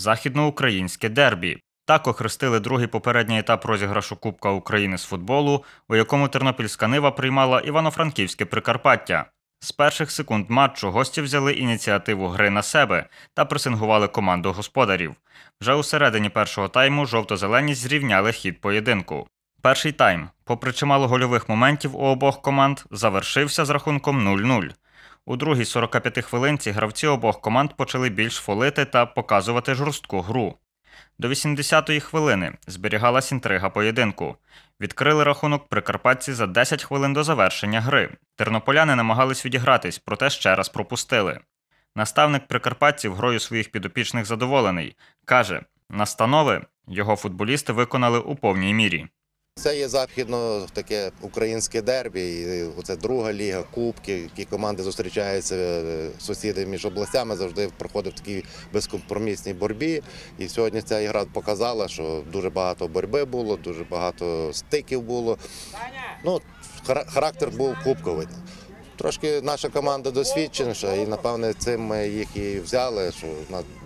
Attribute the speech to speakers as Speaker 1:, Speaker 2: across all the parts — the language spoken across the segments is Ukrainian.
Speaker 1: західноукраїнське дербі. Так охрестили другий попередній етап розіграшу Кубка України з футболу, у якому тернопільська нива приймала івано-франківське Прикарпаття. З перших секунд матчу гості взяли ініціативу гри на себе та пресингували команду господарів. Вже у середині першого тайму жовто-зелені зрівняли хід поєдинку. Перший тайм, попри чимало гольових моментів у обох команд, завершився з рахунком 0-0. У другій 45 хвилинці гравці обох команд почали більш фолити та показувати жорстку гру. До 80-ї хвилини зберігалась інтрига поєдинку. Відкрили рахунок прикарпатці за 10 хвилин до завершення гри. Тернополяни намагались відігратись, проте ще раз пропустили. Наставник прикарпатців грою своїх підопічних задоволений каже: настанови його футболісти виконали у повній мірі.
Speaker 2: Це є західно таке українське дербі. і Це друга ліга, кубки, які команди зустрічаються е, сусіди між областями. Завжди проходив такій безкомпромісній боротьбі. І сьогодні ця ігра показала, що дуже багато боротьби було, дуже багато стиків було. Ну, характер був кубковий. Трошки наша команда досвідченіша, і напевне цим ми їх і взяли. Що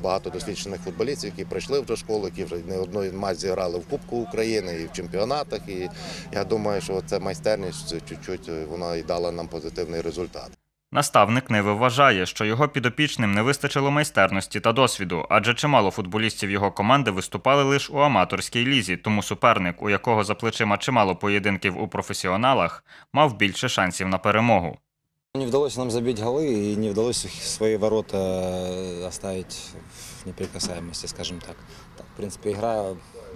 Speaker 2: багато досвідчених футболістів, які прийшли в ту школу, які вже не одної матч зіграли в Кубку України і в чемпіонатах. І я думаю, що ця майстерність чуть-чуть вона і дала нам позитивний результат.
Speaker 1: Наставник не вважає, що його підопічним не вистачило майстерності та досвіду, адже чимало футболістів його команди виступали лише у аматорській лізі, тому суперник, у якого за плечима чимало поєдинків у професіоналах, мав більше шансів на перемогу.
Speaker 3: Не вдалося нам забити голи і не вдалося свої ворота э, оставити в неприкасаемости, скажімо так. так. В принципі, гра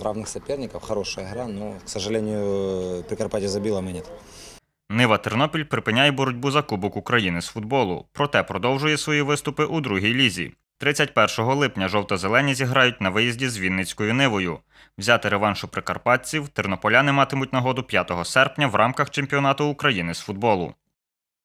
Speaker 3: равних соперників, хороша гра, але, к сожалению, Прикарпаття забила ми нет.
Speaker 1: Нива Тернопіль припиняє боротьбу за Кубок України з футболу, проте продовжує свої виступи у другій лізі. 31 липня жовто-зелені зіграють на виїзді з Вінницькою Нивою. Взяти реванш у Прикарпатців тернополяни матимуть нагоду 5 серпня в рамках чемпіонату України з футболу.